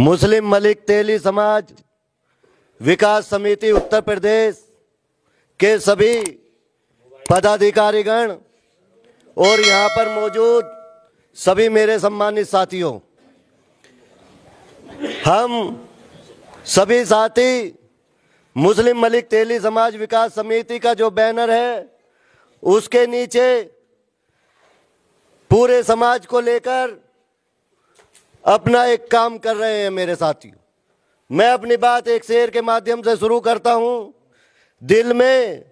मुस्लिम मलिक तेली समाज विकास समिति उत्तर प्रदेश के सभी पदाधिकारीगण और यहाँ पर मौजूद सभी मेरे सम्मानित साथियों हम सभी साथी मुस्लिम मलिक तेली समाज विकास समिति का जो बैनर है उसके नीचे पूरे समाज को लेकर अपना एक काम कर रहे हैं मेरे साथियों मैं अपनी बात एक शेर के माध्यम से शुरू करता हूँ दिल में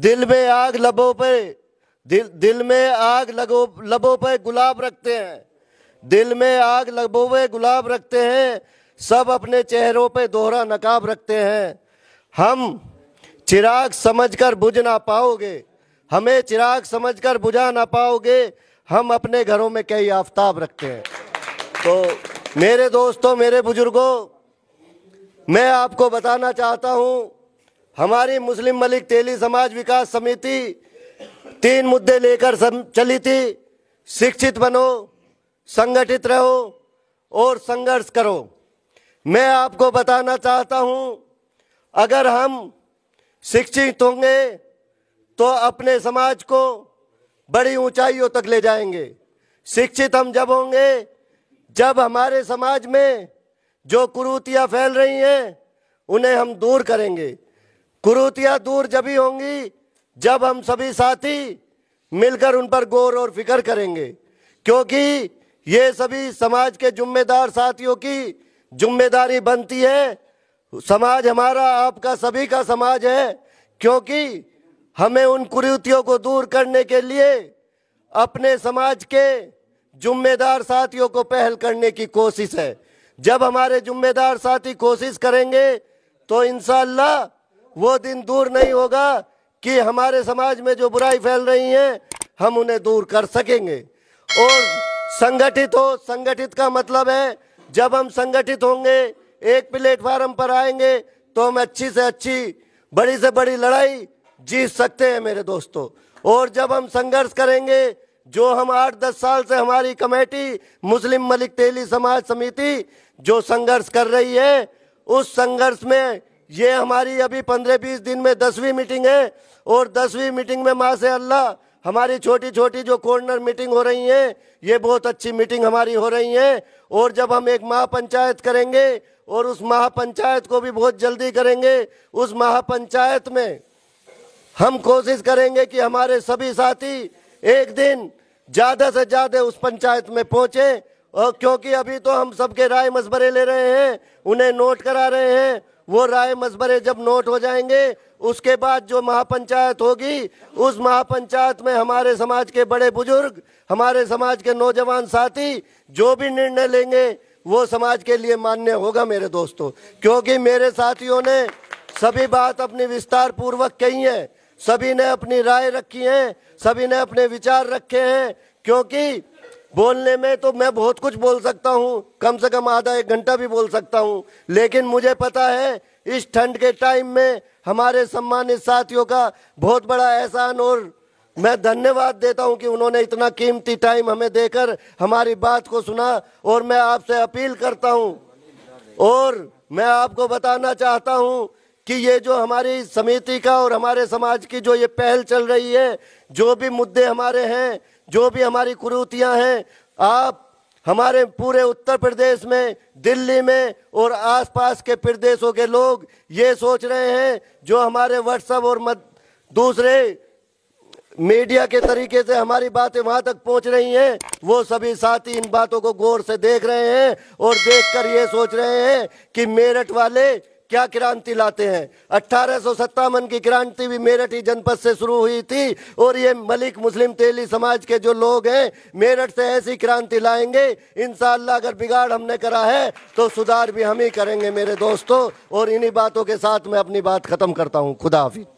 दिल में आग लबों पे दिल दिल में आग लगो लबों पे गुलाब रखते हैं दिल में आग लबों पे गुलाब रखते हैं सब अपने चेहरों पे दोहरा नकाब रखते हैं हम चिराग समझकर बुझ ना पाओगे हमें चिराग समझकर बुझा ना पाओगे हम अपने घरों में कई आफ्ताब रखते हैं तो मेरे दोस्तों मेरे बुजुर्गों मैं आपको बताना चाहता हूं हमारी मुस्लिम मलिक तेली समाज विकास समिति तीन मुद्दे लेकर चली थी शिक्षित बनो संगठित रहो और संघर्ष करो मैं आपको बताना चाहता हूं अगर हम शिक्षित होंगे तो अपने समाज को बड़ी ऊंचाइयों तक ले जाएंगे शिक्षित हम जब होंगे जब हमारे समाज में जो कुरूतियाँ फैल रही हैं उन्हें हम दूर करेंगे कुरूतियाँ दूर जब ही होंगी जब हम सभी साथी मिलकर उन पर गौर और फिक्र करेंगे क्योंकि ये सभी समाज के जुम्मेदार साथियों की जुम्मेदारी बनती है समाज हमारा आपका सभी का समाज है क्योंकि हमें उन कुरूतियों को दूर करने के लिए अपने समाज के जुम्मेदार साथियों को पहल करने की कोशिश है जब हमारे जुम्मेदार साथी कोशिश करेंगे तो इनशाला वो दिन दूर नहीं होगा कि हमारे समाज में जो बुराई फैल रही है हम उन्हें दूर कर सकेंगे और संगठित हो संगठित का मतलब है जब हम संगठित होंगे एक प्लेटफार्म पर आएंगे तो हम अच्छी से अच्छी बड़ी से बड़ी लड़ाई जीत सकते हैं मेरे दोस्तों और जब हम संघर्ष करेंगे जो हम आठ दस साल से हमारी कमेटी मुस्लिम मलिक तेली समाज समिति जो संघर्ष कर रही है उस संघर्ष में ये हमारी अभी पंद्रह बीस दिन में दसवीं मीटिंग है और दसवीं मीटिंग में माँ से अल्लाह हमारी छोटी छोटी जो कॉर्नर मीटिंग हो रही है ये बहुत अच्छी मीटिंग हमारी हो रही है और जब हम एक महापंचायत करेंगे और उस महापंचायत को भी बहुत जल्दी करेंगे उस महापंचायत में हम कोशिश करेंगे कि हमारे सभी साथी एक दिन ज्यादा से ज्यादा उस पंचायत में पहुंचे और क्योंकि अभी तो हम सबके राय मशवरे ले रहे हैं उन्हें नोट करा रहे हैं वो राय मशवरे जब नोट हो जाएंगे उसके बाद जो महापंचायत होगी उस महापंचायत में हमारे समाज के बड़े बुजुर्ग हमारे समाज के नौजवान साथी जो भी निर्णय लेंगे वो समाज के लिए मान्य होगा मेरे दोस्तों क्योंकि मेरे साथियों ने सभी बात अपनी विस्तार पूर्वक कही है सभी ने अपनी राय रखी है सभी ने अपने विचार रखे हैं क्योंकि बोलने में तो मैं बहुत कुछ बोल सकता हूँ कम से कम आधा एक घंटा भी बोल सकता हूँ लेकिन मुझे पता है इस ठंड के टाइम में हमारे सम्मानित साथियों का बहुत बड़ा एहसान और मैं धन्यवाद देता हूं कि उन्होंने इतना कीमती टाइम हमें देकर हमारी बात को सुना और मैं आपसे अपील करता हूं और मैं आपको बताना चाहता हूँ कि ये जो हमारी समिति का और हमारे समाज की जो ये पहल चल रही है जो भी मुद्दे हमारे हैं जो भी हमारी कुरूतियाँ हैं आप हमारे पूरे उत्तर प्रदेश में दिल्ली में और आसपास के प्रदेशों के लोग ये सोच रहे हैं जो हमारे व्हाट्सएप और मद, दूसरे मीडिया के तरीके से हमारी बातें वहाँ तक पहुँच रही हैं वो सभी साथी इन बातों को गौर से देख रहे हैं और देखकर ये सोच रहे हैं कि मेरठ वाले क्या क्रांति लाते हैं अट्ठारह की क्रांति भी मेरठ ही जनपद से शुरू हुई थी और ये मलिक मुस्लिम तेली समाज के जो लोग हैं मेरठ से ऐसी क्रांति लाएंगे इन अगर बिगाड़ हमने करा है तो सुधार भी हम ही करेंगे मेरे दोस्तों और इन्हीं बातों के साथ मैं अपनी बात खत्म करता हूँ खुदा हाफिज